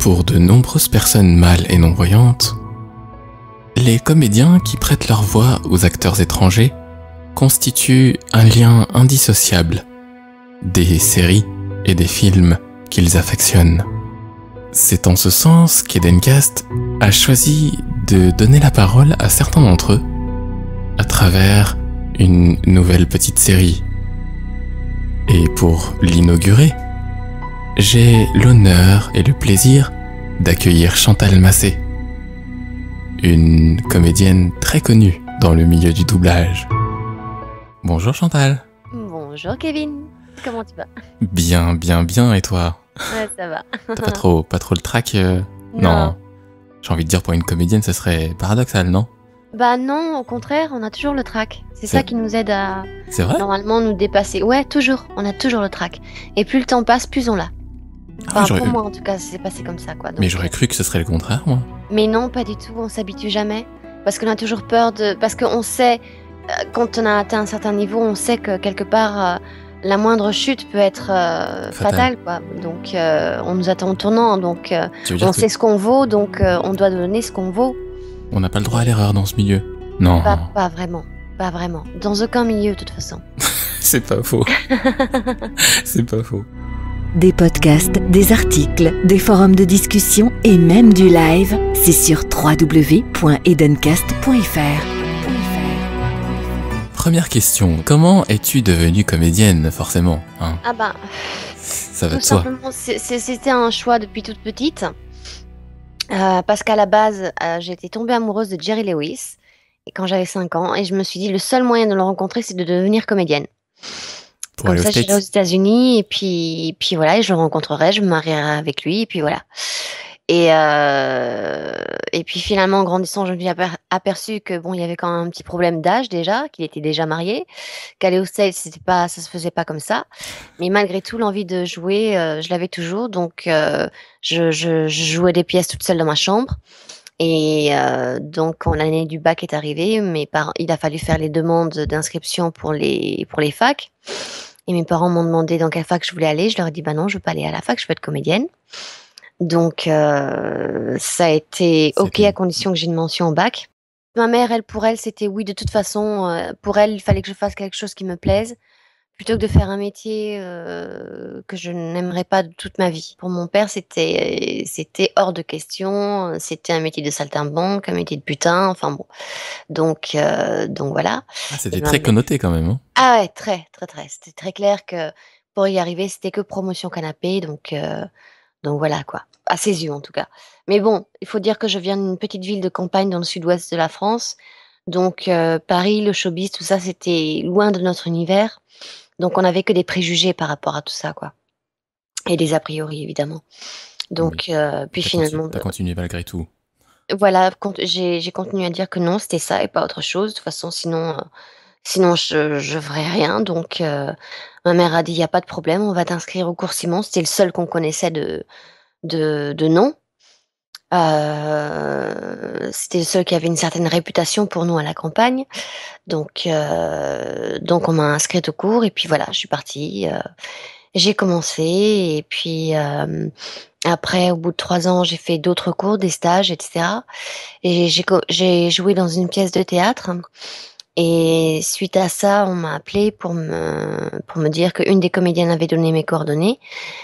pour de nombreuses personnes mâles et non-voyantes, les comédiens qui prêtent leur voix aux acteurs étrangers constituent un lien indissociable des séries et des films qu'ils affectionnent. C'est en ce sens qu'Edencast a choisi de donner la parole à certains d'entre eux à travers une nouvelle petite série. Et pour l'inaugurer, j'ai l'honneur et le plaisir d'accueillir Chantal Massé, une comédienne très connue dans le milieu du doublage. Bonjour Chantal. Bonjour Kevin. Comment tu vas Bien, bien, bien. Et toi Ouais, ça va. T'as pas trop, pas trop le trac euh Non. J'ai envie de dire pour une comédienne, ce serait paradoxal, non Bah non, au contraire, on a toujours le trac. C'est ça qui nous aide à vrai normalement nous dépasser. Ouais, toujours. On a toujours le trac. Et plus le temps passe, plus on l'a. Ah, pour moi, en tout cas, c'est passé comme ça, quoi. Mais j'aurais cru que ce serait le contraire, Mais non, pas du tout. On s'habitue jamais, parce qu'on a toujours peur de, parce qu'on sait euh, quand on a atteint un certain niveau, on sait que quelque part. Euh, la moindre chute peut être euh, fatale. quoi. Donc, on nous attend en tournant. Donc, on sait ce qu'on vaut, donc on doit donner ce qu'on vaut. On n'a pas le droit à l'erreur dans ce milieu. Non. Pas, pas vraiment. Pas vraiment. Dans aucun milieu, de toute façon. c'est pas faux. c'est pas faux. Des podcasts, des articles, des forums de discussion et même du live, c'est sur www.edencast.fr. Première question, comment es-tu devenue comédienne, forcément hein Ah bah. Ça va de c'était un choix depuis toute petite. Euh, parce qu'à la base, euh, j'étais tombée amoureuse de Jerry Lewis quand j'avais 5 ans, et je me suis dit, le seul moyen de le rencontrer, c'est de devenir comédienne. Comme ça, aux États-Unis et puis, puis voilà, je le rencontrerai, je me marierai avec lui et puis voilà. Et euh, et puis finalement, en grandissant, je me suis aperçu que bon, il y avait quand même un petit problème d'âge déjà, qu'il était déjà marié, qu'aller au stage c'était pas, ça se faisait pas comme ça. Mais malgré tout, l'envie de jouer, euh, je l'avais toujours, donc euh, je, je, jouais des pièces toute seule dans ma chambre. Et euh, donc, quand l'année du bac est arrivée, mes parents, il a fallu faire les demandes d'inscription pour les pour les facs. Et mes parents m'ont demandé dans quelle fac je voulais aller. Je leur ai dit, bah non, je veux pas aller à la fac, je veux être comédienne. Donc, euh, ça a été OK à condition que j'ai une mention au bac. Ma mère, elle, pour elle, c'était oui, de toute façon, euh, pour elle, il fallait que je fasse quelque chose qui me plaise plutôt que de faire un métier euh, que je n'aimerais pas toute ma vie. Pour mon père, c'était c'était hors de question. C'était un métier de saltimbanque, un métier de putain. Enfin bon, donc euh, donc voilà. Ah, c'était eh très ben, connoté quand même. Hein. Ah ouais, très très très. C'était très clair que pour y arriver, c'était que promotion canapé. Donc euh, donc voilà quoi. À ses yeux en tout cas. Mais bon, il faut dire que je viens d'une petite ville de campagne dans le sud-ouest de la France. Donc Paris, le showbiz, tout ça, c'était loin de notre univers. Donc on n'avait que des préjugés par rapport à tout ça, quoi. Et des a priori, évidemment. Donc, euh, puis finalement. T'as continué malgré tout. Voilà, j'ai continué à dire que non, c'était ça et pas autre chose. De toute façon, sinon, euh, sinon je ne ferais rien. Donc, euh, ma mère a dit il n'y a pas de problème, on va t'inscrire au cours Simon. C'était le seul qu'on connaissait de, de, de nom. Euh, c'était ceux qui avaient une certaine réputation pour nous à la campagne. Donc, euh, donc on m'a inscrite au cours et puis voilà, je suis partie. Euh, j'ai commencé et puis euh, après, au bout de trois ans, j'ai fait d'autres cours, des stages, etc. Et j'ai joué dans une pièce de théâtre et suite à ça, on m'a appelé pour me, pour me dire qu'une des comédiennes avait donné mes coordonnées.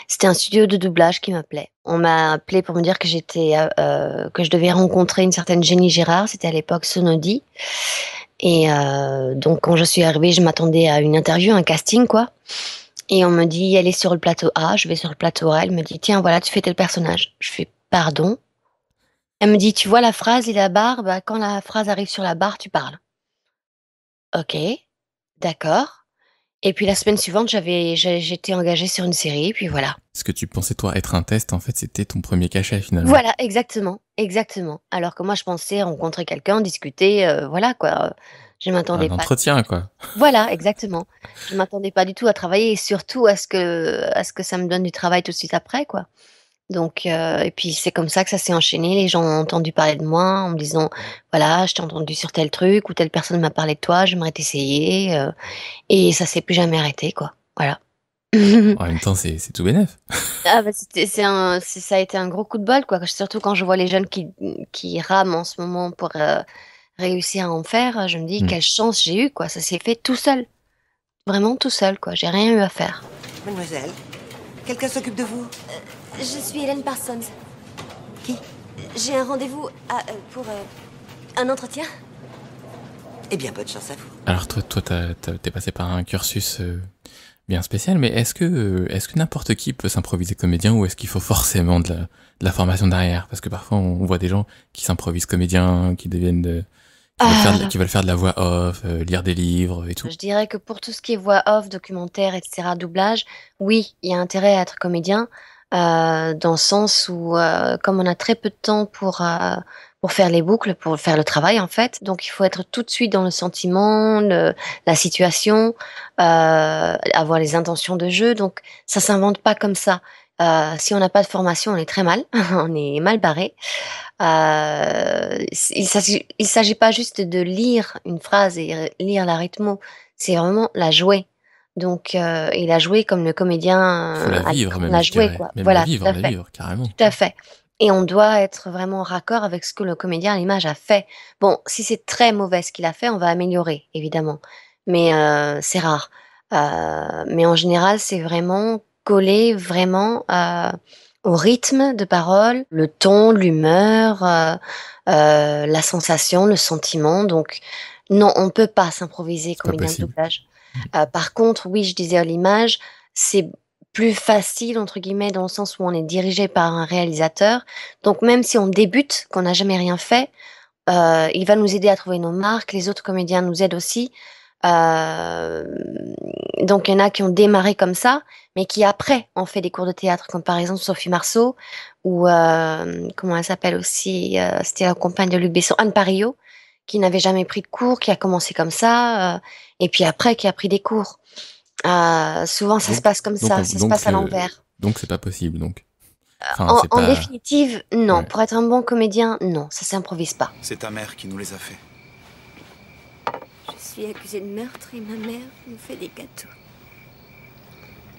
C'était un studio de doublage qui m'appelait. On m'a appelé pour me dire que j'étais, euh, euh, que je devais rencontrer une certaine Jenny Gérard. C'était à l'époque Sonodi. Et euh, donc, quand je suis arrivée, je m'attendais à une interview, un casting, quoi. Et on me dit, elle est sur le plateau A. Je vais sur le plateau A. Elle me dit, tiens, voilà, tu fais tel personnage. Je fais, pardon. Elle me dit, tu vois la phrase et la barre, quand la phrase arrive sur la barre, tu parles. OK, d'accord. Et puis la semaine suivante, j'avais, j'étais engagée sur une série, puis voilà. Ce que tu pensais toi être un test, en fait, c'était ton premier cachet finalement. Voilà, exactement, exactement. Alors que moi, je pensais rencontrer quelqu'un, discuter, euh, voilà quoi. Je m'attendais pas. Un entretien, quoi. Voilà, exactement. Je m'attendais pas du tout à travailler et surtout à ce que à ce que ça me donne du travail tout de suite après, quoi. Donc, euh, et puis c'est comme ça que ça s'est enchaîné. Les gens ont entendu parler de moi en me disant, voilà, je t'ai entendu sur tel truc ou telle personne m'a parlé de toi, j'aimerais t'essayer. Euh. et ça s'est plus jamais arrêté, quoi. Voilà. en même temps, c'est tout bénef. ah bah c'est ça a été un gros coup de bol, quoi. Surtout quand je vois les jeunes qui, qui rament en ce moment pour euh, réussir à en faire, je me dis hmm. quelle chance j'ai eu, quoi. Ça s'est fait tout seul, vraiment tout seul, quoi. J'ai rien eu à faire. Mademoiselle, quelqu'un s'occupe de vous je suis Hélène Parsons. Qui J'ai un rendez-vous euh, pour euh, un entretien. Eh bien, bonne chance à vous. Alors toi, toi, t'es passé par un cursus euh, bien spécial, mais est-ce que, est-ce que n'importe qui peut s'improviser comédien ou est-ce qu'il faut forcément de la, formation derrière Parce que parfois, on voit des gens qui s'improvisent comédiens, qui deviennent de, qui, veulent faire de, la voix off, lire des livres et tout. Je dirais que pour tout ce qui est voix off, documentaire, etc., doublage, oui, il y a intérêt à être comédien. Euh, dans le sens où, euh, comme on a très peu de temps pour, euh, pour faire les boucles, pour faire le travail en fait, donc il faut être tout de suite dans le sentiment, le, la situation, avoir les intentions de jeu, donc ça s'invente pas comme ça. si on n'a pas de formation, on est très mal, on est mal barré. il s'agit pas juste de lire une phrase et lire la c'est vraiment la jouer donc, euh, il a joué comme le comédien Faut la euh, vivre, a joué, quoi. voilà, vivre, tout à fait. La vivre, carrément. Tout à fait. Et on doit être vraiment en raccord avec ce que le comédien à l'image a fait. Bon, si c'est très mauvais ce qu'il a fait, on va améliorer, évidemment. Mais euh, c'est rare. mais en général, c'est vraiment collé, vraiment au rythme de parole, le ton, l'humeur, la sensation, le sentiment. Donc, non, on peut pas s'improviser comédien de doublage. Euh, par contre, oui, je disais l'image, c'est plus facile, entre guillemets, dans le sens où on est dirigé par un réalisateur. Donc même si on débute, qu'on n'a jamais rien fait, euh, il va nous aider à trouver nos marques, les autres comédiens nous aident aussi. Euh, donc il y en a qui ont démarré comme ça, mais qui après ont fait des cours de théâtre, comme par exemple Sophie Marceau, ou comment elle s'appelle aussi, c'était la compagne de Luc Besson, Anne Parillo, qui n'avait jamais pris de cours, qui a commencé comme ça, euh, et puis après qui a pris des cours. Euh, souvent, ça se passe comme ça, ça se passe à l'envers. Donc, c'est pas possible, donc. Euh, en, définitive, non. Pour être un bon comédien, non, ça s'improvise pas. C'est ta mère qui nous les a fait. Je suis accusée de meurtre et ma mère nous fait des gâteaux.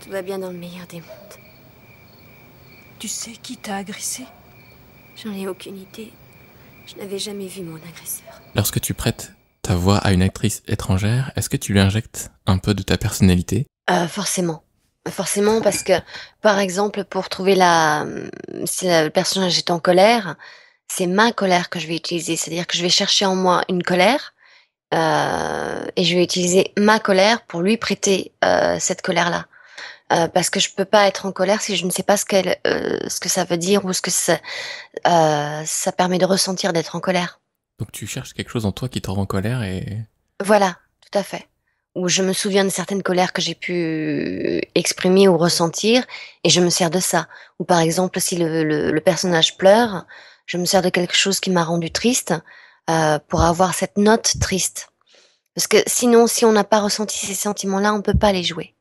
Tout va bien dans le meilleur des mondes. Tu sais qui t'a agressé J'en ai aucune idée. Je n'avais jamais vu mon agresseur. Lorsque tu prêtes ta voix à une actrice étrangère, est-ce que tu lui injectes un peu de ta personnalité euh, Forcément. Forcément, parce que, par exemple, pour trouver la... Si le personnage est en colère, c'est ma colère que je vais utiliser. C'est-à-dire que je vais chercher en moi une colère euh, et je vais utiliser ma colère pour lui prêter euh, cette colère-là. Euh, parce que je peux pas être en colère si je ne sais pas ce, qu'elle, euh, ce que ça veut dire ou ce que euh, ça, permet de ressentir d'être en colère. Donc tu cherches quelque chose en toi qui te rend en colère et... Voilà, tout à fait. Ou je me souviens de certaines colères que j'ai pu exprimer ou ressentir et je me sers de ça. Ou par exemple, si le, le, personnage pleure, je me sers de quelque chose qui m'a rendu triste pour avoir cette note triste. Parce que sinon, si on n'a pas ressenti ces sentiments-là, on ne peut pas les jouer.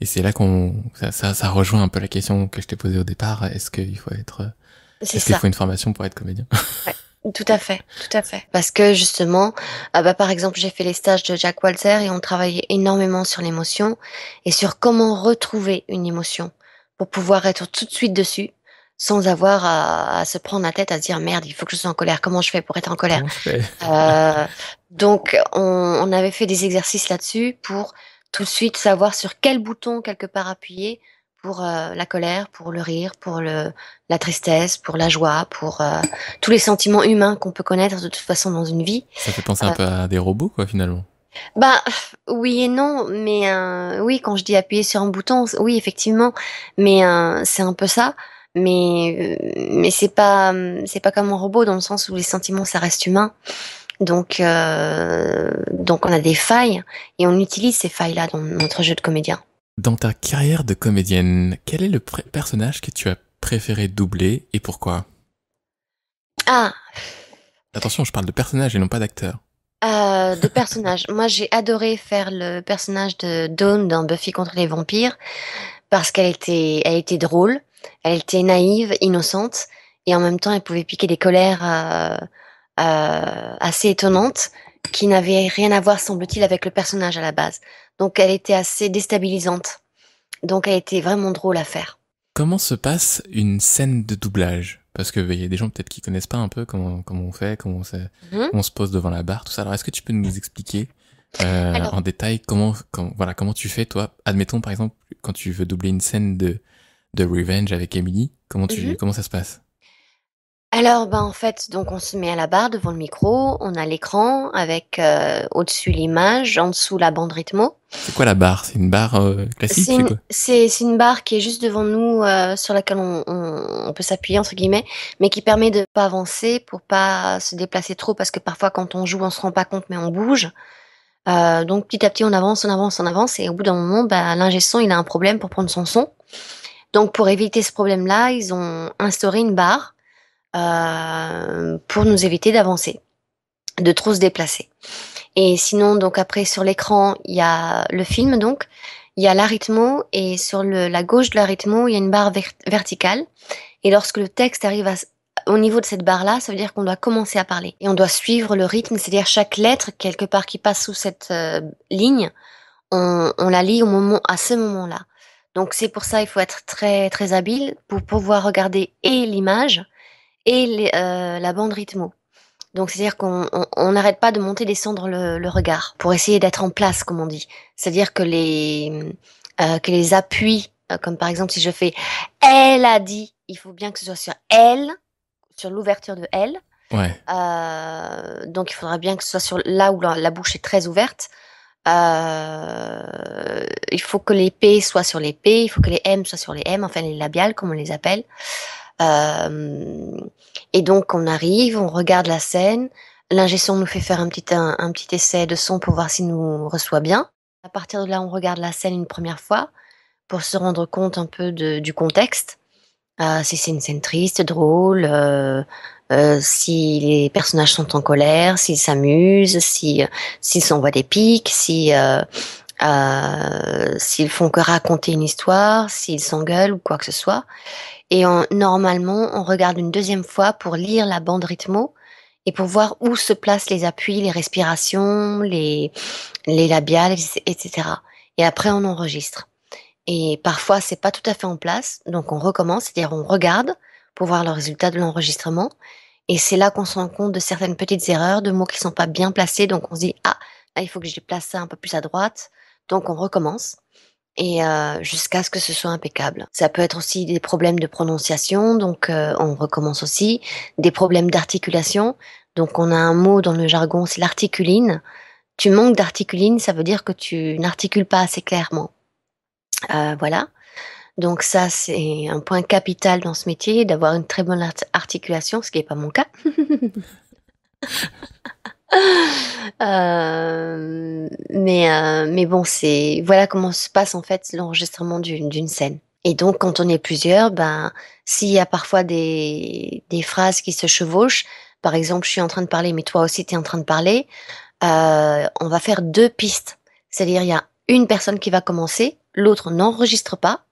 Et c'est là qu'on ça, ça, rejoint un peu la question que je t'ai posée au départ. Est-ce qu'il faut être euh, est-ce qu'il faut une formation pour être comédien ouais. Tout à fait, tout à fait. Parce que justement, ah bah par exemple, j'ai fait les stages de Jack Walter et on travaillait énormément sur l'émotion et sur comment retrouver une émotion pour pouvoir être tout de suite dessus sans avoir à, se prendre la tête à se dire merde, il faut que je sois en colère. Comment je fais pour être en colère euh, Donc on, on, avait fait des exercices là-dessus pour tout de suite savoir sur quel bouton quelque part appuyer pour euh, la colère, pour le rire, pour le, la tristesse, pour la joie, pour euh, tous les sentiments humains qu'on peut connaître de toute façon dans une vie. Ça fait penser un euh, peu à des robots, quoi, finalement. Bah oui et non, mais oui, quand je dis appuyer sur un bouton, oui effectivement, mais c'est un peu ça. Mais mais c'est pas c'est pas comme un robot dans le sens où les sentiments ça reste humain. Donc, euh, donc on a des failles et on utilise ces failles-là dans notre jeu de comédien. Dans ta carrière de comédienne, quel est le personnage que tu as préféré doubler et pourquoi Ah Attention, je parle de personnage et non pas d'acteur. Euh, de personnage. Moi, j'ai adoré faire le personnage de Dawn dans Buffy contre les vampires parce qu'elle était, elle était drôle, elle était naïve, innocente et en même temps, elle pouvait piquer des colères. Euh, euh, assez étonnante qui n'avait rien à voir, semble-t-il, avec le personnage à la base. Donc elle était assez déstabilisante. Donc elle était vraiment drôle à faire. Comment se passe une scène de doublage Parce qu'il ben, y a des gens peut-être qui connaissent pas un peu comment, on fait, comment mhm. on, se, pose devant la barre, tout ça. Alors est-ce que tu peux nous expliquer euh, en détail comment, voilà, comment tu fais, toi Admettons par exemple quand tu veux doubler une scène de, de Revenge avec Emily, comment, tu, mhm. comment ça se passe alors, ben, en fait, donc on se met à la barre devant le micro, on a l'écran avec euh, au-dessus l'image, en dessous la bande rythmo. C'est quoi la barre C'est une barre euh, classique C'est une, barre qui est juste devant nous, euh, sur laquelle on, peut s'appuyer, entre guillemets, mais qui permet de pas avancer pour pas se déplacer trop, parce que parfois quand on joue, on se rend pas compte, mais on bouge. donc petit à petit, on avance, on avance, on avance, et au bout d'un moment, ben, l'ingé son, il a un problème pour prendre son son. Donc pour éviter ce problème-là, ils ont instauré une barre euh, pour nous éviter d'avancer, de trop se déplacer. Et sinon, donc après sur l'écran, il y a le film donc, il y a l'arythmo et sur la gauche de l'arythmo, il y a une barre verticale. Et lorsque le texte arrive au niveau de cette barre-là, ça veut dire qu'on doit commencer à parler et on doit suivre le rythme, c'est-à-dire chaque lettre quelque part qui passe sous cette euh, ligne, on, on, la lit au moment, à ce moment-là. Donc c'est pour ça il faut être très très habile pour pouvoir regarder et l'image et les, euh, la bande rythmo. Donc c'est-à-dire qu'on n'arrête pas de monter descendre le, regard pour essayer d'être en place, comme on dit. C'est-à-dire que les euh, que les appuis, euh, comme par exemple si je fais elle a dit, il faut bien que ce soit sur elle, sur l'ouverture de elle. Ouais. Euh, donc il faudra bien que ce soit sur là où la, la bouche est très ouverte. Euh, il faut que les P soient sur les P, il faut que les M soient sur les M, enfin les labiales comme on les appelle. Euh, et donc on arrive, on regarde la scène, L'ingestion nous fait faire un petit, un, petit essai de son pour voir s'il nous reçoit bien. À partir de là, on regarde la scène une première fois pour se rendre compte un peu du contexte. Euh, si c'est une scène triste, drôle, euh, si les personnages sont en colère, s'ils s'amusent, si s'ils s'envoient des pics, si s'ils font que raconter une histoire, s'ils s'engueulent ou quoi que ce soit. Et normalement, on regarde une deuxième fois pour lire la bande rythmo et pour voir où se placent les appuis, les respirations, les, labiales, etc. Et après, on enregistre. Et parfois, c'est pas tout à fait en place, donc on recommence, c'est-à-dire on regarde pour voir le résultat de l'enregistrement. Et c'est là qu'on se rend compte de certaines petites erreurs, de mots qui sont pas bien placés, donc on se dit ah il faut que je déplace ça un peu plus à droite, donc on recommence et euh, jusqu'à ce que ce soit impeccable. Ça peut être aussi des problèmes de prononciation, donc euh, on recommence aussi, des problèmes d'articulation, donc on a un mot dans le jargon, c'est l'articuline. Tu manques d'articuline, ça veut dire que tu n'articules pas assez clairement. Euh, voilà. Donc ça, c'est un point capital dans ce métier, d'avoir une très bonne articulation, ce qui n'est pas mon cas. euh, mais, euh, mais bon, c'est voilà comment se passe en fait l'enregistrement d'une scène. Et donc, quand on est plusieurs, ben, s'il y a parfois des, des phrases qui se chevauchent, par exemple, je suis en train de parler, mais toi aussi, tu es en train de parler, euh, on va faire deux pistes. C'est-à-dire, il y a une personne qui va commencer, l'autre n'enregistre pas,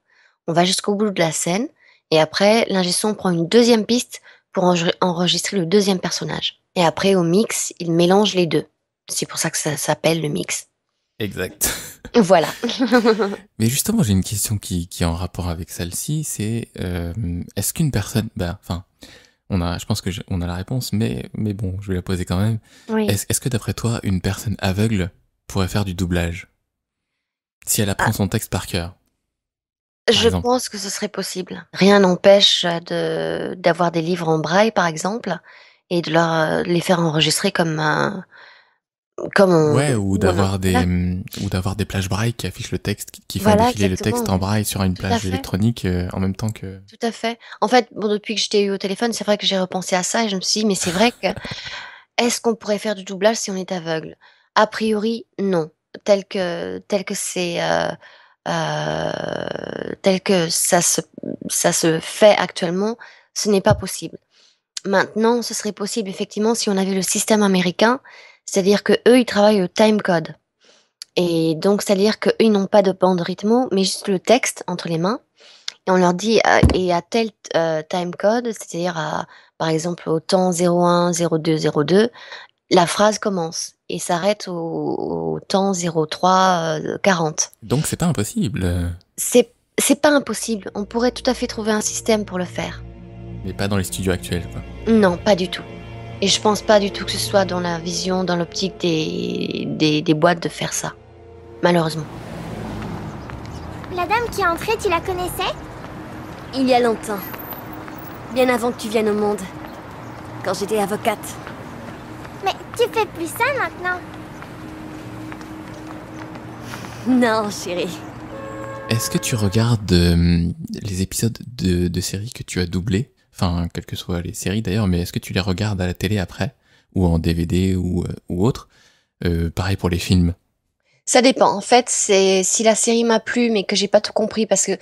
on va jusqu'au bout de la scène, et après, l'ingé prend une deuxième piste pour enregistrer le deuxième personnage. Et après, au mix, il mélange les deux. C'est pour ça que ça s'appelle le mix. Exact. Voilà. Mais justement, j'ai une question qui, est en rapport avec celle-ci, c'est euh, est-ce qu'une personne, bah, enfin, on a, je pense que on a la réponse, mais mais bon, je vais la poser quand même. Est-ce que d'après toi, une personne aveugle pourrait faire du doublage si elle apprend ah. son texte par cœur Je pense que ce serait possible. Rien n'empêche d'avoir des livres en braille, par exemple, et de leur, euh, les faire enregistrer comme un, euh, comme ouais ou d'avoir des mm, ou d'avoir des plages braille qui affichent le texte qui, font défiler le texte en braille sur une plage électronique euh, en même temps que Tout à fait. En fait, bon depuis que je t'ai eu au téléphone, c'est vrai que j'ai repensé à ça et je me suis dit mais c'est vrai que est-ce qu'on pourrait faire du doublage si on est aveugle A priori, non. Tel que tel que c'est tel que ça se ça se fait actuellement, ce n'est pas possible. Maintenant, ce serait possible effectivement si on avait le système américain, c'est-à-dire que eux, ils travaillent au time code. Et donc, c'est-à-dire qu'eux, ils n'ont pas de bande rythmo, mais juste le texte entre les mains. Et on leur dit, ah, et à tel euh, time code, c'est-à-dire par exemple au temps 01 02 02, la phrase commence et s'arrête au, temps 03 40. Euh, donc, c'est pas impossible. C'est, c'est pas impossible. On pourrait tout à fait trouver un système pour le faire mais pas dans les studios actuels. Quoi. Non, pas du tout. Et je pense pas du tout que ce soit dans la vision, dans l'optique des, des, boîtes de faire ça. Malheureusement. La dame qui est entrée, tu la connaissais Il y a longtemps. Bien avant que tu viennes au monde. Quand j'étais avocate. Mais tu fais plus ça maintenant Non, chérie. Est-ce que tu regardes euh, les épisodes de, de séries que tu as doublés enfin, quelles que soient les séries d'ailleurs, mais est-ce que tu les regardes à la télé après, ou en DVD euh, ou, autre euh, Pareil pour les films. Ça dépend. En fait, c'est si la série m'a plu, mais que j'ai pas tout compris parce que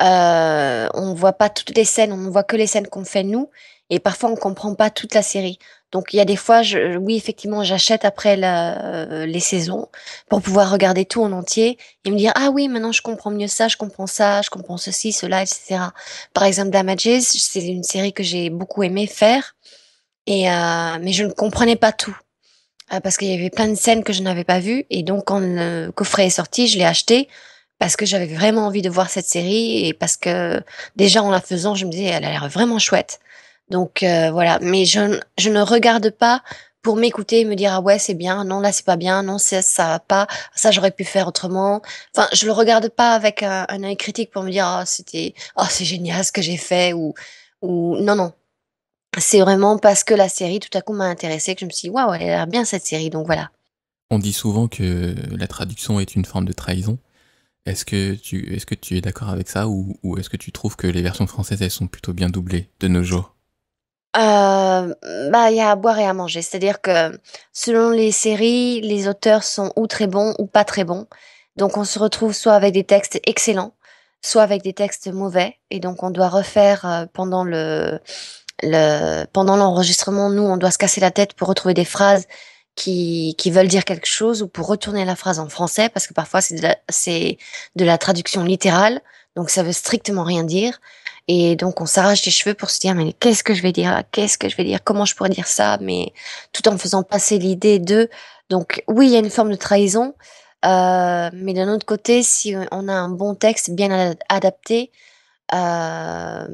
euh, on voit pas toutes les scènes, on ne voit que les scènes qu'on fait nous, et parfois on comprend pas toute la série. Donc il y a des fois, je, oui, effectivement, j'achète après euh, les saisons pour pouvoir regarder tout en entier et me dire, ah oui, maintenant je comprends mieux ça, je comprends ça, je comprends ceci, cela, etc. Par exemple, Damages, c'est une série que j'ai beaucoup aimé faire, et, euh, mais je ne comprenais pas tout euh, parce qu'il y avait plein de scènes que je n'avais pas vues. Et donc, quand le coffret est sorti, je l'ai acheté parce que j'avais vraiment envie de voir cette série et parce que déjà en la faisant, je me disais, elle a l'air vraiment chouette. Donc euh, voilà, mais je, ne regarde pas pour m'écouter et me dire ah ouais c'est bien, non là c'est pas bien, non ça ça va pas, ça j'aurais pu faire autrement. Enfin je le regarde pas avec un, œil critique pour me dire ah c'était ah, c'est génial ce que j'ai fait ou ou non non. C'est vraiment parce que la série tout à coup m'a intéressé que je me suis dit waouh elle a l'air bien cette série donc voilà. On dit souvent que la traduction est une forme de trahison. Est-ce que tu est-ce que tu es d'accord avec ça ou, ou est-ce que tu trouves que les versions françaises elles sont plutôt bien doublées de nos jours? Euh, bah, il y a à boire et à manger. C'est-à-dire que selon les séries, les auteurs sont ou très bons ou pas très bons. Donc on se retrouve soit avec des textes excellents, soit avec des textes mauvais et donc on doit refaire, euh, pendant le pendant l'enregistrement, nous, on doit se casser la tête pour retrouver des phrases qui qui veulent dire quelque chose ou pour retourner la phrase en français parce que parfois c'est de c'est de la traduction littérale, donc ça veut strictement rien dire. Et donc, on s'arrache les cheveux pour se dire, mais qu'est-ce que je vais dire Qu'est-ce que je vais dire Comment je pourrais dire ça Mais tout en faisant passer l'idée de... Donc, oui, il y a une forme de trahison, euh, mais d'un autre côté, si on a un bon texte bien adapté, euh,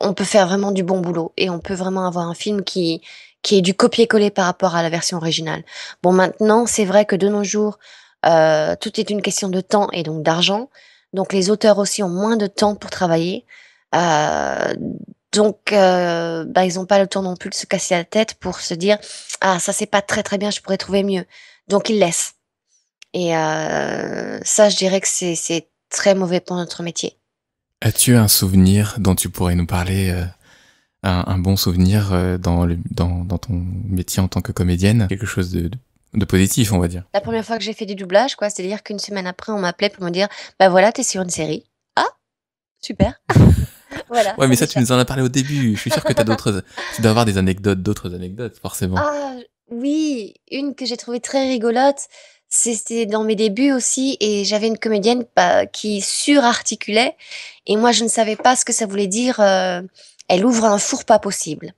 on peut faire vraiment du bon boulot et on peut vraiment avoir un film qui qui est du copier-coller par rapport à la version originale. Bon, maintenant, c'est vrai que de nos jours, euh, tout est une question de temps et donc d'argent. Donc les auteurs aussi ont moins de temps pour travailler. Euh, donc, euh, bah, ils n'ont pas le temps non plus de se casser la tête pour se dire ah ça c'est pas très très bien, je pourrais trouver mieux. Donc ils laissent. Et euh, ça, je dirais que c'est très mauvais pour notre métier. As-tu un souvenir dont tu pourrais nous parler un, bon souvenir dans, ton métier en tant que comédienne Quelque chose de, positif, on va dire. La première fois que j'ai fait du doublage, quoi, c'est-à-dire qu'une semaine après, on m'appelait pour me dire, bah voilà, t'es sur une série. Ah, super. Voilà, ouais, mais ça, tu nous en as parlé au début. Je suis sûr que tu as d'autres. tu dois avoir des anecdotes, d'autres anecdotes, forcément. Ah, oui, une que j'ai trouvée très rigolote. C'était dans mes débuts aussi, et j'avais une comédienne bah, qui surarticulait, et moi je ne savais pas ce que ça voulait dire. Euh, elle ouvre un four pas possible.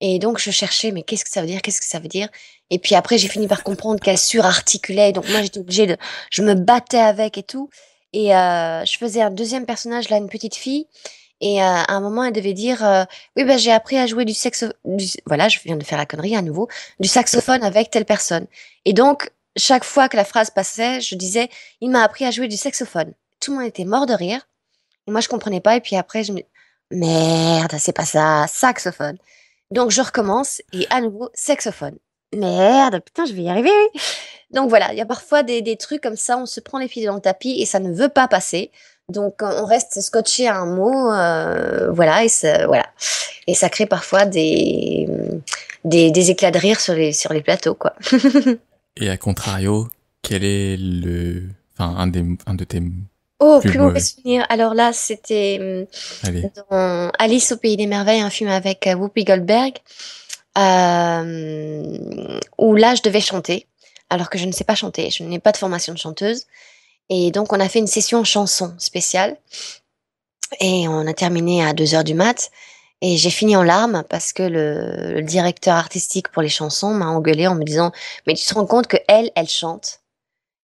Et donc je cherchais, mais qu'est-ce que ça veut dire Qu'est-ce que ça veut dire Et puis après j'ai fini par comprendre qu'elle surarticulait, donc moi j'étais obligée de, je me battais avec et tout. Et euh, je faisais un deuxième personnage là, une petite fille, et euh, à un moment, elle devait dire euh, Oui, bah, j'ai appris à jouer du saxophone. Voilà, je viens de faire la connerie à nouveau. Du saxophone avec telle personne. Et donc, chaque fois que la phrase passait, je disais Il m'a appris à jouer du saxophone. Tout le monde était mort de rire. moi, je comprenais pas. Et puis après, je me Merde, c'est pas ça, saxophone. Donc, je recommence. Et à nouveau, saxophone. Merde, putain, je vais y arriver. Donc voilà, il y a parfois des, des trucs comme ça, on se prend les pieds dans le tapis et ça ne veut pas passer. Donc on reste scotché à un mot, euh, voilà, et ça, crée parfois des, éclats de rire sur les plateaux, quoi. et à contrario, quel est le, enfin un de tes Oh, plus, mauvais souvenir. Alors là, c'était hum, Alice au pays des merveilles, un film avec euh, Whoopi Goldberg, euh, où là je devais chanter, alors que je ne sais pas chanter, je n'ai pas de formation de chanteuse. Et donc, on a fait une session chanson spéciale. Et on a terminé à 2 heures du mat. Et j'ai fini en larmes parce que le, directeur artistique pour les chansons m'a engueulé en me disant Mais tu te rends compte que elle, elle chante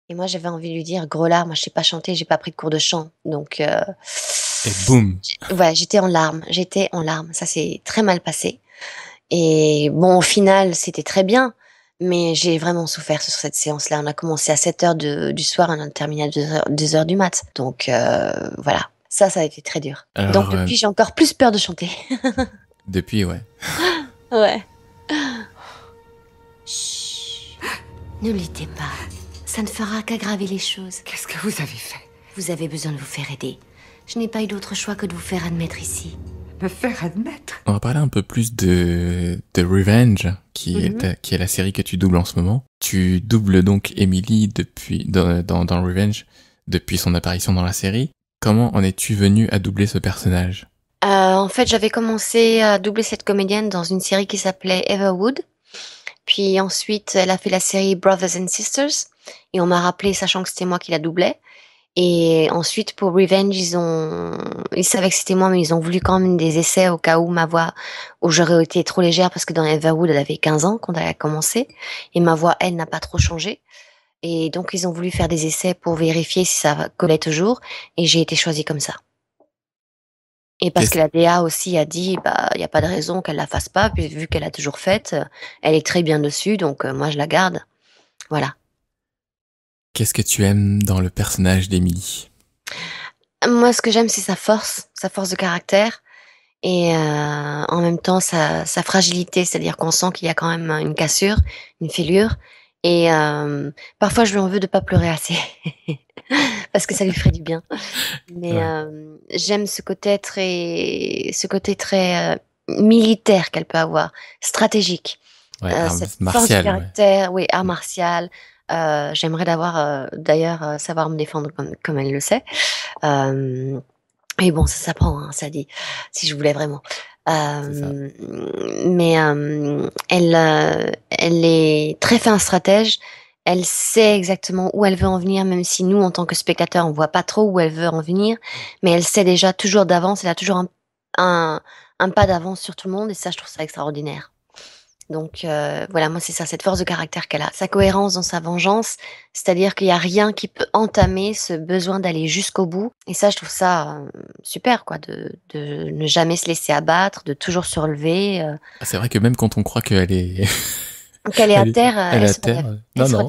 Et moi, j'avais envie de lui dire Gros larmes, moi, je sais pas chanter, j'ai pas pris de cours de chant. Donc. Euh, et boum Voilà, j'étais en larmes. J'étais en larmes. Ça s'est très mal passé. Et bon, au final, c'était très bien. Mais j'ai vraiment souffert sur cette séance-là. On a commencé à 7h du soir, on a terminé à 2h, du mat. Donc euh, voilà, ça, ça a été très dur. Donc euh, depuis, j'ai encore plus peur de chanter. depuis, ouais. ouais. Chut. Ne l'étez pas. Ça ne fera qu'aggraver les choses. Qu'est-ce que vous avez fait Vous avez besoin de vous faire aider. Je n'ai pas eu d'autre choix que de vous faire admettre ici. On va parler un peu plus de, Revenge, qui, mhm. est qui est la série que tu doubles en ce moment. Tu doubles donc Emily depuis, dans, dans, Revenge depuis son apparition dans la série. Comment en es-tu venu à doubler ce personnage euh, En fait, j'avais commencé à doubler cette comédienne dans une série qui s'appelait Everwood. Puis ensuite, elle a fait la série Brothers and Sisters. Et on m'a rappelé, sachant que c'était moi qui la doublais. Et ensuite, pour Revenge, ils ont, ils savaient que c'était moi, mais ils ont voulu quand même des essais au cas où ma voix, où j'aurais été trop légère parce que dans Everwood, elle avait 15 ans quand elle a commencé. Et ma voix, elle, n'a pas trop changé. Et donc, ils ont voulu faire des essais pour vérifier si ça collait toujours. Et j'ai été choisie comme ça. Et parce que la DA aussi a dit, bah, il n'y a pas de raison qu'elle la fasse pas, puis vu qu'elle a toujours faite, elle est très bien dessus, donc euh, moi je la garde. Voilà. Qu'est-ce que tu aimes dans le personnage d'Émilie Moi, ce que j'aime, c'est sa force, sa force de caractère et euh, en même temps sa, fragilité, c'est-à-dire qu'on sent qu'il y a quand même une cassure, une fêlure. Et euh, parfois, je lui en veux de pas pleurer assez parce que ça lui ferait du bien. Mais euh, j'aime ce côté très, ce côté très militaire qu'elle peut avoir, stratégique. cette martial, force de caractère, oui, art mm. martial, euh, J'aimerais d'avoir, euh, d'ailleurs, euh, savoir me défendre comme, comme elle le sait. Euh, et bon, ça s'apprend, hein, ça dit, si je voulais vraiment. Euh, mais elle, elle est très fin stratège. Elle sait exactement où elle veut en venir, même si nous, en tant que spectateurs, on voit pas trop où elle veut en venir. Mais elle sait déjà toujours d'avance. Elle a toujours un, un pas d'avance sur tout le monde, et ça, je trouve ça extraordinaire. Donc euh, voilà, moi c'est ça, cette force de caractère qu'elle a, sa cohérence dans sa vengeance, c'est-à-dire qu'il n'y a rien qui peut entamer ce besoin d'aller jusqu'au bout. Et ça, je trouve ça euh, super, quoi, de, ne jamais se laisser abattre, de toujours se relever. Euh. Ah, c'est vrai que même quand on croit qu'elle est... qu'elle est à terre, elle, est à terre. Non, non.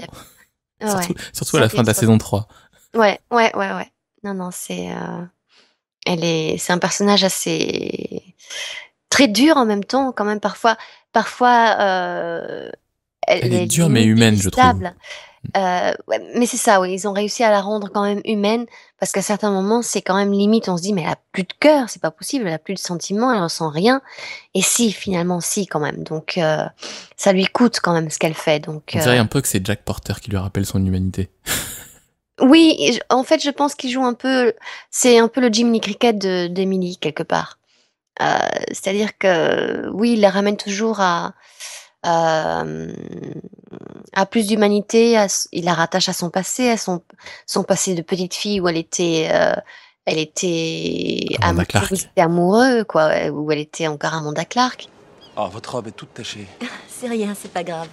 Surtout, à la fin de la saison 3. Ouais, ouais, ouais, ouais. Non, non, c'est... Elle est... C'est un personnage assez très dure en même temps, quand même parfois. Parfois, euh, elle, est, dure mais humaine, je trouve. Euh, mais c'est ça, oui, ils ont réussi à la rendre quand même humaine, parce qu'à certains moments, c'est quand même limite, on se dit, mais elle a plus de cœur, c'est pas possible, elle a plus de sentiments, elle ressent rien. Et si, finalement, si, quand même. Donc, euh, ça lui coûte quand même ce qu'elle fait. Donc, on dirait euh, un peu que c'est Jack Porter qui lui rappelle son humanité. oui, en fait, je pense qu'il joue un peu, c'est un peu le Jiminy Cricket d'Emily, quelque part. Euh, c'est-à-dire que oui, il la ramène toujours à, euh, plus d'humanité, il la rattache à son passé, à son, son passé de petite fille où elle était, euh, elle était, amoureuse, quoi, où elle était encore Amanda Clark. Oh, votre robe est toute tachée. c'est rien, c'est pas grave.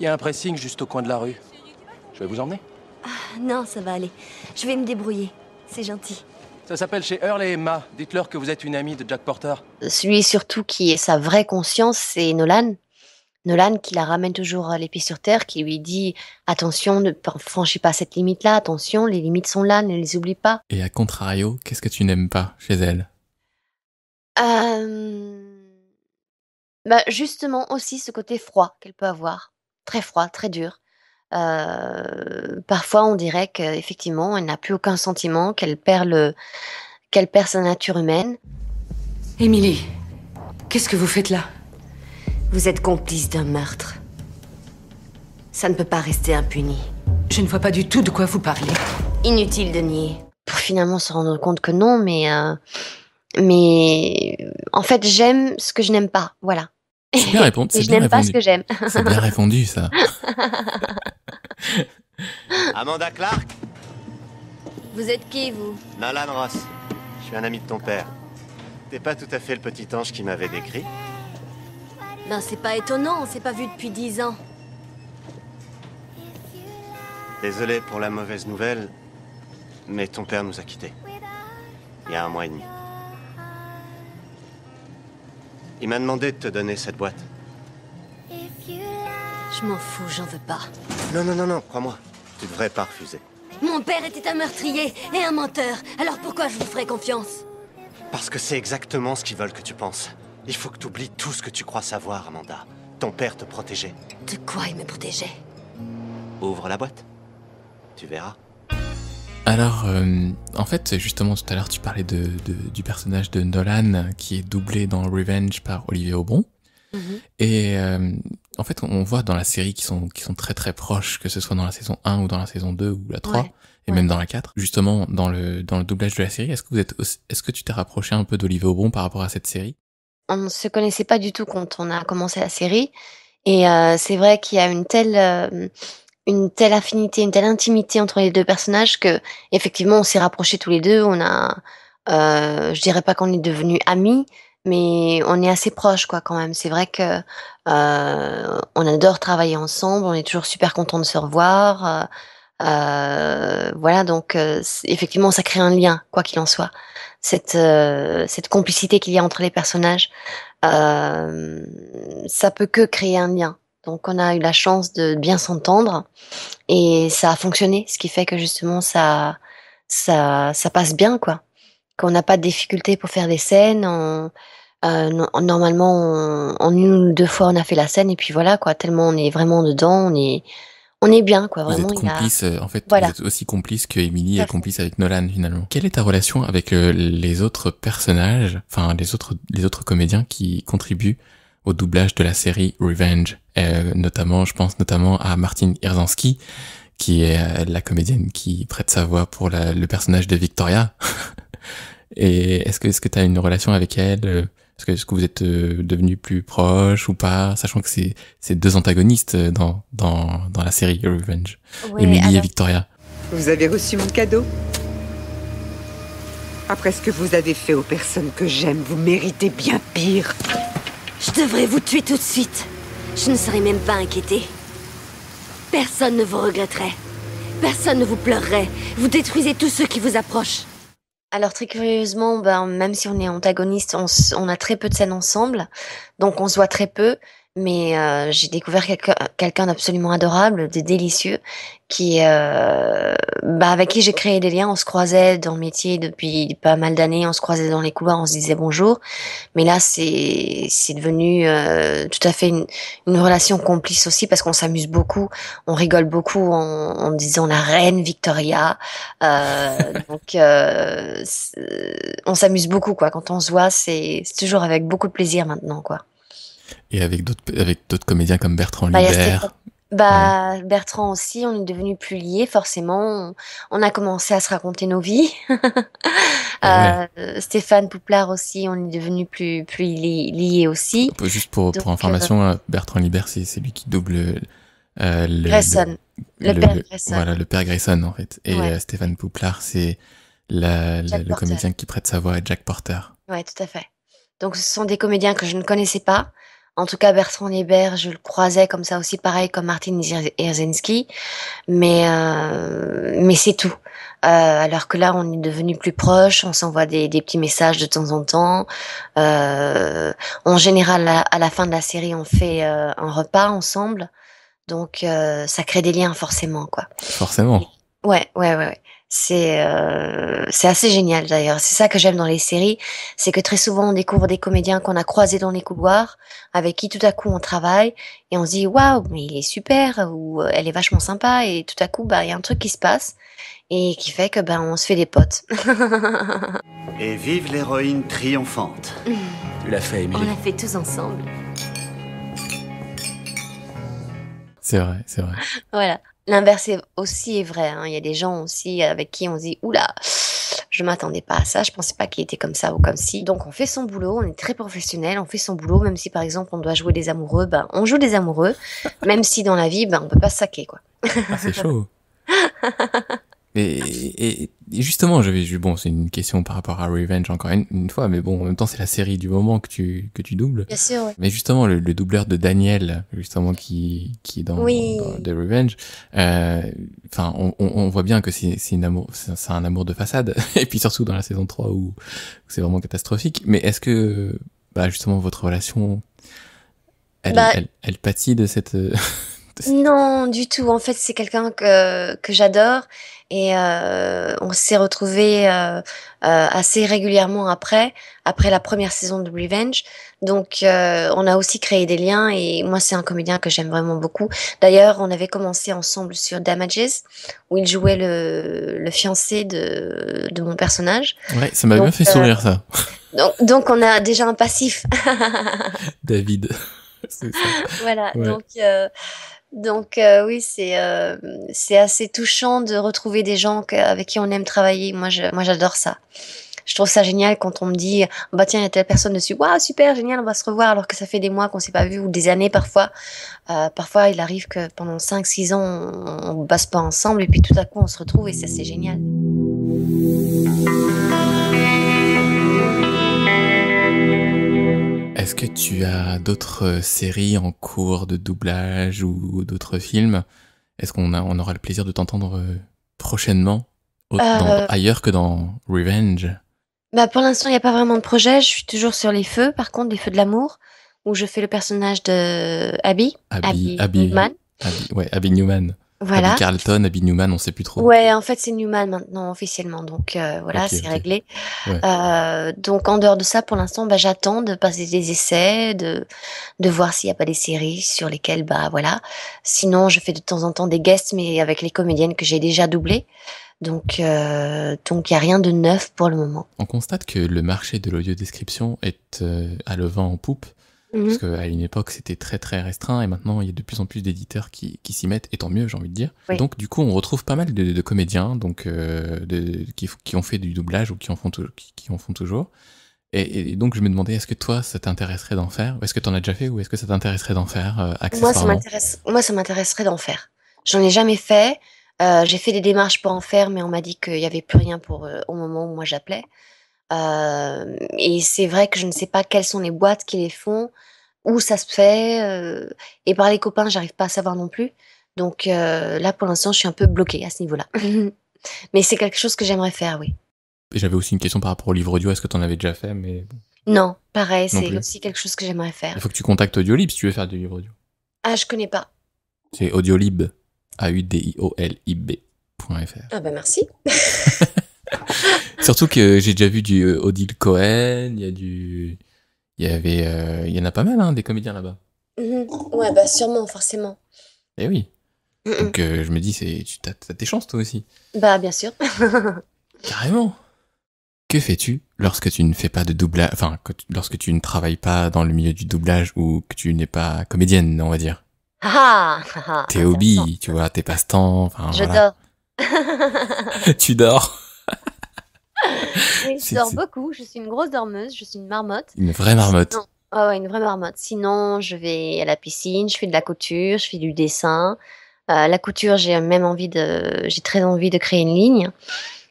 Il y a un pressing juste au coin de la rue. Je vais vous emmener ah, Non, ça va aller. Je vais me débrouiller c'est gentil. Ça s'appelle chez Earl et Emma. Dites-leur que vous êtes une amie de Jack Porter. Celui surtout qui est sa vraie conscience, c'est Nolan. Nolan qui la ramène toujours les pieds sur terre, qui lui dit attention, ne franchis pas cette limite-là, attention, les limites sont là, ne les oublie pas. Et à contrario, qu'est-ce que tu n'aimes pas chez elle euh... bah Justement aussi ce côté froid qu'elle peut avoir, très froid, très dur. Euh, parfois, on dirait qu'effectivement, elle n'a plus aucun sentiment, qu'elle perd, le, qu'elle perd sa nature humaine. Émilie, qu'est-ce que vous faites là Vous êtes complice d'un meurtre. Ça ne peut pas rester impuni. Je ne vois pas du tout de quoi vous parlez. Inutile de nier. Pour finalement se rendre compte que non, mais. Euh, mais. En fait, j'aime ce que je n'aime pas. Voilà. C'est bien répondu. C'est je n'aime pas ce que j'aime. C'est bien répondu, ça. Amanda Clark Vous êtes qui, vous Nolan Ross. Je suis un ami de ton père. T'es pas tout à fait le petit ange qui m'avait décrit. Ben, c'est pas étonnant, on s'est pas vu depuis dix ans. Désolé pour la mauvaise nouvelle, mais ton père nous a quittés. Il y a un mois et demi. Il m'a demandé de te donner cette boîte. Je m'en fous, j'en veux pas. Non, non, non, non, crois-moi. Tu devrais pas refuser. Mon père était un meurtrier et un menteur. Alors pourquoi je vous ferais confiance Parce que c'est exactement ce qu'ils veulent que tu penses. Il faut que tu oublies tout ce que tu crois savoir, Amanda. Ton père te protégeait. De quoi il me protégeait Ouvre la boîte. Tu verras. Alors, euh, en fait, justement, tout à l'heure, tu parlais de, du personnage de Nolan qui est doublé dans Revenge par Olivier Aubon. Mhm. Et euh, en fait, on voit dans la série qui sont, très très proches, que ce soit dans la saison 1 ou dans la saison 2 ou la 3, et même dans la 4. Justement, dans le, dans le doublage de la série, est-ce que vous est-ce que tu t'es rapproché un peu d'Olivier Aubon par rapport à cette série? On ne se connaissait pas du tout quand on a commencé la série. Et euh, c'est vrai qu'il y a une telle, euh, une telle affinité, une telle intimité entre les deux personnages que, effectivement, on s'est rapprochés tous les deux. On a, euh, je dirais pas qu'on est devenus amis, mais on est assez proches quoi quand même. C'est vrai que euh, on adore travailler ensemble, on est toujours super content de se revoir. Euh, euh, voilà, donc effectivement, ça crée un lien, quoi qu'il en soit. Cette cette complicité qu'il y a entre les personnages, ça peut que créer un lien. Donc on a eu la chance de bien s'entendre et ça a fonctionné, ce qui fait que justement ça ça ça passe bien quoi qu'on n'a pas de difficulté pour faire des scènes. Euh, on, normalement, en une ou deux fois, on a fait la scène et puis voilà quoi. Tellement on est vraiment dedans, on est on est bien quoi. Vraiment, vous êtes complice. Euh, en fait, aussi complice que Emily est complice avec Nolan finalement. Quelle est ta relation avec euh, les autres personnages, enfin les autres les autres comédiens qui contribuent au doublage de la série Revenge, notamment, je pense notamment à Martine Irzanski, qui est la comédienne qui prête sa voix pour le personnage de Victoria. Et est-ce que est-ce une relation avec elle euh, Est-ce que, est que vous êtes euh, devenus plus proches ou pas Sachant que c'est c'est deux antagonistes euh, dans dans la série Revenge, Emily et Victoria. Vous avez reçu mon cadeau. Après ce que vous avez fait aux personnes que j'aime, vous méritez bien pire. Je devrais vous tuer tout de suite. Je ne serais même pas inquiétée. Personne ne vous regretterait. Personne ne vous pleurerait. Vous détruisez tous ceux qui vous approchent. Alors très curieusement, ben, même si on est antagoniste, on, on, a très peu de scènes ensemble, donc on se voit très peu mais euh, j'ai découvert quelqu'un d'absolument adorable, de délicieux, qui, euh, bah, avec qui j'ai créé des liens. On se croisait dans le métier depuis pas mal d'années, on se croisait dans les couloirs, on se disait bonjour. Mais là, c'est c'est devenu euh, tout à fait une, relation complice aussi parce qu'on s'amuse beaucoup, on rigole beaucoup en, en disant la reine Victoria. donc, on s'amuse beaucoup quoi. Quand on se voit, c'est toujours avec beaucoup de plaisir maintenant quoi. Et avec d'autres, avec d'autres comédiens comme Bertrand Libert. Bah, bah Bertrand aussi, on est devenu plus liés, forcément. On, a commencé à se raconter nos vies. Ah euh, Stéphane Pouplard aussi, on est devenu plus, plus liés aussi. Juste pour, pour euh, information, Bertrand Libert, c'est, lui qui double euh, le, père Grayson. Voilà, le père Grayson, en fait. Et Stéphane Pouplard, c'est le comédien qui prête sa voix à Jack Porter. Ouais, tout à fait. Donc, ce sont des comédiens que je ne connaissais pas. En tout cas, Bertrand Hébert, je le croisais comme ça aussi, pareil comme Martin Irzinski, mais euh, mais c'est tout. Euh, alors que là, on est devenu plus proche, on s'envoie des, petits messages de temps en temps. Euh, en général, à, la fin de la série, on fait un repas ensemble, donc ça crée des liens forcément, quoi. Forcément. Ouais, ouais, ouais. ouais. C'est euh, c'est assez génial d'ailleurs. C'est ça que j'aime dans les séries, c'est que très souvent on découvre des comédiens qu'on a croisés dans les couloirs, avec qui tout à coup on travaille et on se dit waouh mais il est super ou euh, elle est vachement sympa et tout à coup bah il y a un truc qui se passe et qui fait que ben on se fait des potes. et vive l'héroïne triomphante. Tu l'as fait Emily. On l'a fait tous ensemble. C'est vrai, c'est vrai. voilà. L'inverse aussi est vrai. Hein. Il y a des gens aussi avec qui on dit oula, je m'attendais pas à ça, je pensais pas qu'il était comme ça ou comme si. Donc on fait son boulot, on est très professionnel, on fait son boulot, même si par exemple on doit jouer des amoureux, ben on joue des amoureux, même si dans la vie ben on peut pas saquer quoi. Ah, c'est chaud. et justement, j'avais bon, c'est une question par rapport à Revenge encore une, fois, mais bon, en même temps, c'est la série du moment que tu que tu doubles. Bien sûr. Mais justement, le, doubleur de Daniel, justement, qui qui est dans, The Revenge, euh, enfin, on, voit bien que c'est un amour de façade, et puis surtout dans la saison 3 où, c'est vraiment catastrophique. Mais est-ce que, bah, justement, votre relation, elle, bah, elle, elle pâtit de cette non, du tout. En fait, c'est quelqu'un que, que j'adore et euh, on s'est retrouvé euh, euh, assez régulièrement après, après la première saison de Revenge. Donc, on a aussi créé des liens et moi, c'est un comédien que j'aime vraiment beaucoup. D'ailleurs, on avait commencé ensemble sur Damages où il jouait le, le fiancé de, de mon personnage. Ouais, ça m'a bien fait sourire ça. Donc, donc, on a déjà un passif. David. Voilà, donc euh, donc euh, oui, euh, c'est assez touchant de retrouver des gens avec qui on aime travailler. Moi, j'adore ça. Je trouve ça génial quand on me dit bah tiens, il y a telle personne dessus. Waouh, super, génial, on va se revoir alors que ça fait des mois qu'on s'est pas vu ou des années parfois. Euh, parfois, il arrive que pendant 5 6 ans, on, on, passe pas ensemble et puis tout à coup, on se retrouve et ça c'est génial. Est-ce que tu as d'autres euh, séries en cours de doublage ou d'autres films Est-ce qu'on on aura le plaisir de t'entendre euh, prochainement euh. ailleurs que dans Revenge bah pour l'instant, il n'y a pas vraiment de projet. Je suis toujours sur les feux, par contre, les feux de l'amour, où je fais le personnage de Abby. Abby, Newman. ouais, Abby Newman. Voilà. Carlton, Abby Newman, on sait plus trop. Ouais, en fait, c'est Newman maintenant officiellement, donc euh, voilà, c'est réglé. Euh, donc en dehors de ça, pour l'instant, bah, j'attends de passer des essais, de de voir s'il n'y a pas des séries sur lesquelles, bah voilà. Sinon, je fais de temps en temps des guests, mais avec les comédiennes que j'ai déjà doublées. Donc, euh, donc il n'y a rien de neuf pour le moment. On constate que le marché de l'audio description est euh, à le vent en poupe. Parce mhm. qu'à une époque, c'était très très restreint et maintenant, il y a de plus en plus d'éditeurs qui, qui s'y mettent, et tant mieux, j'ai envie de dire. Donc, du coup, on retrouve pas mal de, comédiens donc, euh, de, qui, ont fait du doublage ou qui en font, qui, en font toujours. Et, donc, je me demandais, est-ce que toi, ça t'intéresserait d'en faire Est-ce que tu en as déjà fait ou est-ce que ça t'intéresserait d'en faire euh, Moi, ça m'intéresserait d'en faire. J'en ai jamais fait. Euh, j'ai fait des démarches pour en faire, mais on m'a dit qu'il n'y avait plus rien pour, au moment où moi j'appelais. Euh, et c'est vrai que je ne sais pas quelles sont les boîtes qui les font, où ça se fait. Euh, et par les copains, j'arrive pas à savoir non plus. Donc euh, là, pour l'instant, je suis un peu bloquée à ce niveau-là. mais c'est quelque chose que j'aimerais faire, oui. J'avais aussi une question par rapport au livre audio. Est-ce que tu en avais déjà fait mais... Non, pareil, c'est aussi quelque chose que j'aimerais faire. Il faut que tu contactes Audiolib si tu veux faire du livre audio. Ah, je connais pas. C'est Audiolib, a u d i o bfr Ah bah merci. Surtout que j'ai déjà vu du euh, Odile Cohen, il y a du. Il y avait. Euh, il y en a pas mal, hein, des comédiens là-bas. Mhm. Ouais, bah sûrement, forcément. Eh oui. Donc euh, je me dis, tu as, tes chances toi aussi. Bah, bien sûr. Carrément. Que fais-tu lorsque tu ne fais pas de doublage, enfin, lorsque tu ne travailles pas dans le milieu du doublage ou que tu n'es pas comédienne, on va dire ah, ah, ah Tes hobbies, tu vois, tes passe-temps, Je dors. tu dors je dors beaucoup, je suis une grosse dormeuse, je suis une marmotte. Une vraie marmotte. Sinon... Ah une vraie marmotte. Sinon, je vais à la piscine, je fais de la couture, je fais du dessin. Euh, la couture, j'ai même envie de, j'ai très envie de créer une ligne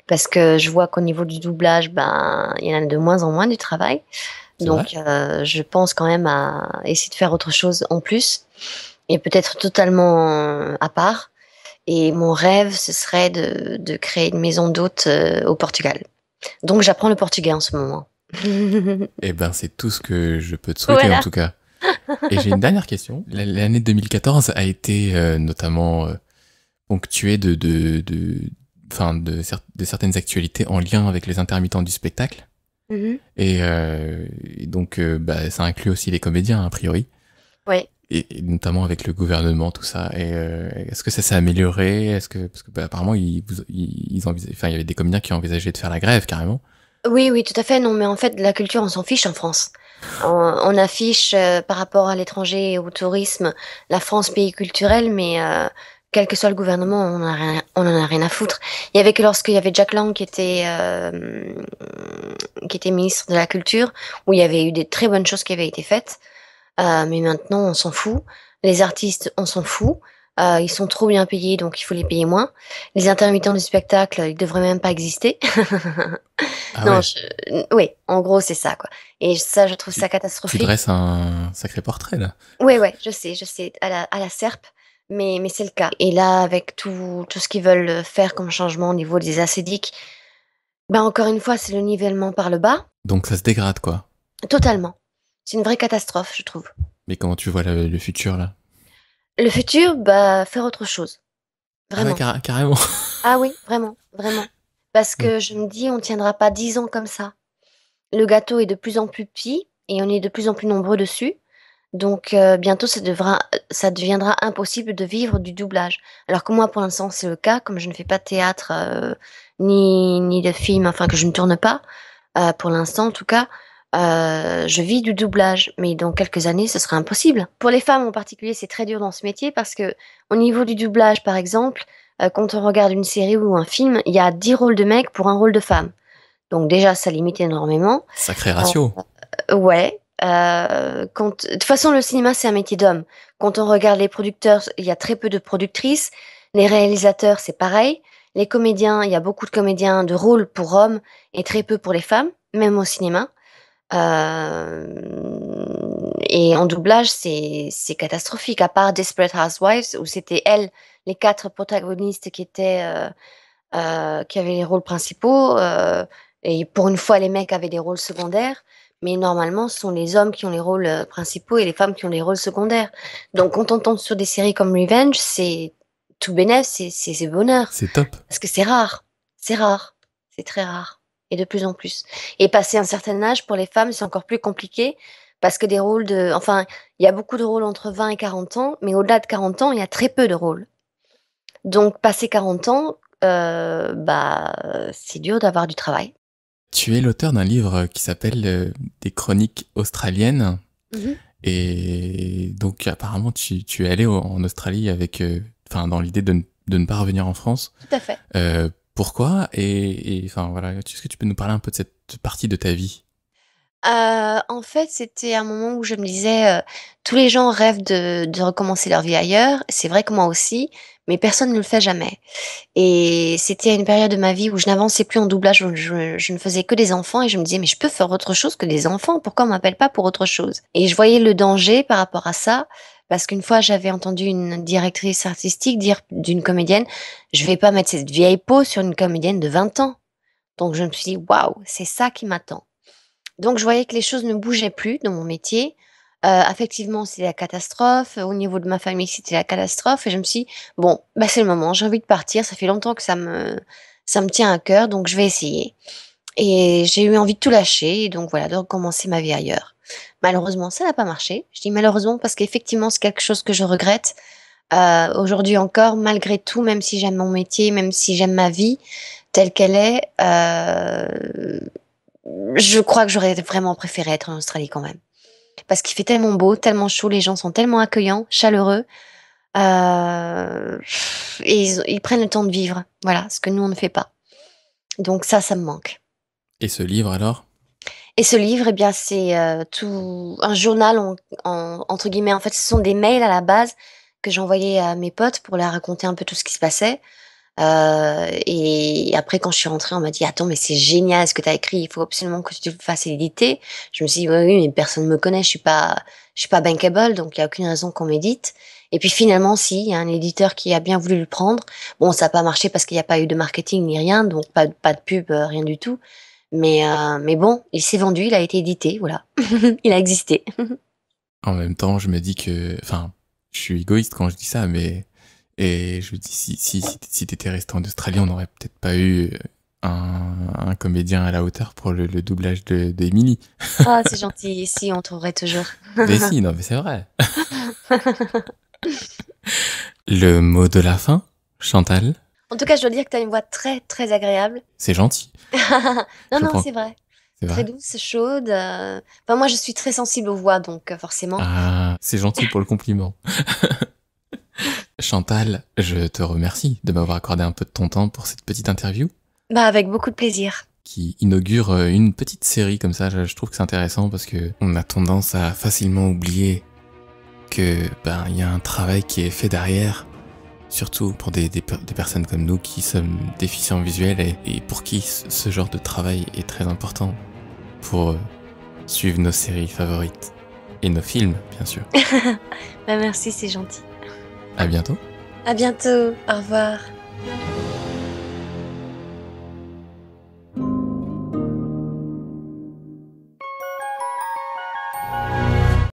parce que je vois qu'au niveau du doublage, ben, il y en a de moins en moins du travail. Donc, euh, je pense quand même à essayer de faire autre chose en plus et peut-être totalement euh, à part. Et mon rêve, ce serait de, de créer une maison d'hôte au Portugal. Donc j'apprends le portugais en ce moment. eh ben, c'est tout ce que je peux te souhaiter en tout cas. Et j'ai une dernière question. L'année 2014 a été euh, notamment euh, ponctuée de de de, de, certaines actualités en lien avec les intermittents du spectacle. Mm-hmm. Euh, et, donc, bah, ça inclut aussi les comédiens a priori. Oui et, notamment avec le gouvernement, tout ça. Et euh, est-ce que ça s'est amélioré Est-ce que parce que bah, apparemment ils, ils, enfin il y avait des comédiens qui envisageaient de faire la grève carrément. Oui, oui, tout à fait. Non, mais en fait, la culture, on s'en fiche en France. On, affiche euh, par rapport à l'étranger et au tourisme la France pays culturel, mais euh, quel que soit le gouvernement, on, a on en a rien à foutre. Il y avait que lorsqu'il y avait Jack Lang qui était qui était ministre de la culture, où il y avait eu des très bonnes choses qui avaient été faites. Euh, mais maintenant, on s'en fout. Les artistes, on s'en fout. Euh, ils sont trop bien payés, donc il faut les payer moins. Les intermittents du spectacle, ils devraient même pas exister. Ah non, oui, en gros, c'est ça, quoi. Et ça, je trouve ça catastrophique. Tu dresses un sacré portrait, là. Oui, oui, je sais, je sais, à la, serpe. Mais, mais c'est le cas. Et là, avec tout, tout ce qu'ils veulent faire comme changement au niveau des acédiques, ben encore une fois, c'est le nivellement par le bas. Donc ça se dégrade, quoi. Totalement. C'est une vraie catastrophe, je trouve. Mais comment tu vois le, futur là Le futur, bah faire autre chose. Ah vraiment. Ah carrément. ah oui, vraiment, vraiment. Parce que mm. je me dis, on tiendra pas dix ans comme ça. Le gâteau est de plus en plus petit et on est de plus en plus nombreux dessus. Donc euh, bientôt, ça, devra, ça deviendra impossible de vivre du doublage. Alors que moi, pour l'instant, c'est le cas, comme je ne fais pas de théâtre euh, ni, ni de film, enfin que je ne tourne pas, euh, pour l'instant en tout cas, euh, je vis du doublage, mais dans quelques années, ce sera impossible. Pour les femmes en particulier, c'est très dur dans ce métier parce que, au niveau du doublage, par exemple, euh, quand on regarde une série ou un film, il y a 10 rôles de mecs pour un rôle de femme. Donc déjà, ça limite énormément. Sacré ratio. Euh, ouais. de toute façon, le cinéma, c'est un métier d'homme. Quand on regarde les producteurs, il y a très peu de productrices. Les réalisateurs, c'est pareil. Les comédiens, il y a beaucoup de comédiens de rôles pour hommes et très peu pour les femmes, même au cinéma. Euh, et en doublage, c'est catastrophique, à part Desperate Housewives, où c'était elles, les quatre protagonistes qui étaient, euh, euh qui avaient les rôles principaux, euh, et pour une fois, les mecs avaient des rôles secondaires. Mais normalement, ce sont les hommes qui ont les rôles euh, principaux et les femmes qui ont les rôles secondaires. Donc, quand on tombe sur des séries comme Revenge, c'est tout bénéf, c'est bonheur. C'est top. Parce que c'est rare. C'est rare. C'est très rare et de plus en plus. Et passer un certain âge, pour les femmes, c'est encore plus compliqué parce que des rôles de. Enfin, il y a beaucoup de rôles entre 20 et 40 ans, mais au-delà de 40 ans, il y a très peu de rôles. Donc, passer 40 ans, euh, bah, c'est dur d'avoir du travail. Tu es l'auteur d'un livre qui s'appelle euh, Des chroniques australiennes. Mhm. Et donc, apparemment, tu, tu es allé en Australie avec. Euh, enfin, dans l'idée de, de, ne pas revenir en France. Tout à fait pourquoi et, enfin voilà, est-ce que tu peux nous parler un peu de cette partie de ta vie euh, en fait, c'était un moment où je me disais, euh, tous les gens rêvent de, recommencer leur vie ailleurs. C'est vrai que moi aussi, mais personne ne le fait jamais. Et c'était une période de ma vie où je n'avançais plus en doublage, je, ne faisais que des enfants et je me disais, mais je peux faire autre chose que des enfants. Pourquoi on m'appelle pas pour autre chose Et je voyais le danger par rapport à ça. Parce qu'une fois, j'avais entendu une directrice artistique dire d'une comédienne, je vais pas mettre cette vieille peau sur une comédienne de 20 ans. Donc je me suis dit, waouh, c'est ça qui m'attend. Donc je voyais que les choses ne bougeaient plus dans mon métier. Euh, effectivement, c'était la catastrophe. Au niveau de ma famille, c'était la catastrophe. Et je me suis dit, bon, bah, c'est le moment, j'ai envie de partir. Ça fait longtemps que ça me, ça me tient à cœur, donc je vais essayer. Et j'ai eu envie de tout lâcher, et donc voilà, de recommencer ma vie ailleurs. Malheureusement, ça n'a pas marché. Je dis malheureusement parce qu'effectivement, c'est quelque chose que je regrette. Euh, aujourd'hui encore, malgré tout, même si j'aime mon métier, même si j'aime ma vie telle qu'elle est, euh, je crois que j'aurais vraiment préféré être en Australie quand même. Parce qu'il fait tellement beau, tellement chaud, les gens sont tellement accueillants, chaleureux. Euh, et ils, prennent le temps de vivre. Voilà, ce que nous, on ne fait pas. Donc ça, ça me manque. Et ce livre alors et ce livre, eh bien, c'est euh, tout un journal en, entre guillemets. En fait, ce sont des mails à la base que j'envoyais à mes potes pour leur raconter un peu tout ce qui se passait. Euh, et après, quand je suis rentrée, on m'a dit Attends, mais c'est génial ce que tu as écrit. Il faut absolument que tu le fasses éditer. Je me suis dit Oui, mais personne me connaît. Je suis pas, je suis pas bankable, donc il y a aucune raison qu'on m'édite. Et puis finalement, si, il y a un éditeur qui a bien voulu le prendre. Bon, ça n'a pas marché parce qu'il n'y a pas eu de marketing ni rien, donc pas de pub, euh, rien du tout. Mais, euh, mais bon, il s'est vendu, il a été édité, voilà. il a existé. en même temps, je me dis que. Enfin, je suis égoïste quand je dis ça, mais. Et je dis, si, si, si t'étais resté en Australie, on n'aurait peut-être pas eu euh, un, comédien à la hauteur pour le, doublage d'Emily. ah, c'est gentil. si, on trouverait toujours. mais si, non, mais c'est vrai. le mot de la fin, Chantal en tout cas, je dois dire que tu as une voix très, très agréable. C'est gentil. non, non, c'est vrai. Très douce, chaude. Euh. Enfin, moi, je suis très sensible aux voix, donc euh, forcément. Ah, c'est gentil pour le compliment. Chantal, je te remercie de m'avoir accordé un peu de ton temps pour cette petite interview. Bah, avec beaucoup de plaisir qui inaugure euh, une petite série comme ça. Je trouve que c'est intéressant parce que on a tendance à facilement oublier que ben il y a un travail qui est fait derrière surtout pour des, personnes comme nous qui sommes déficients visuels et, pour qui ce genre de travail est très important pour euh, suivre nos séries favorites et nos films, bien sûr. Bah, merci, c'est gentil. À bientôt. À bientôt. Au revoir.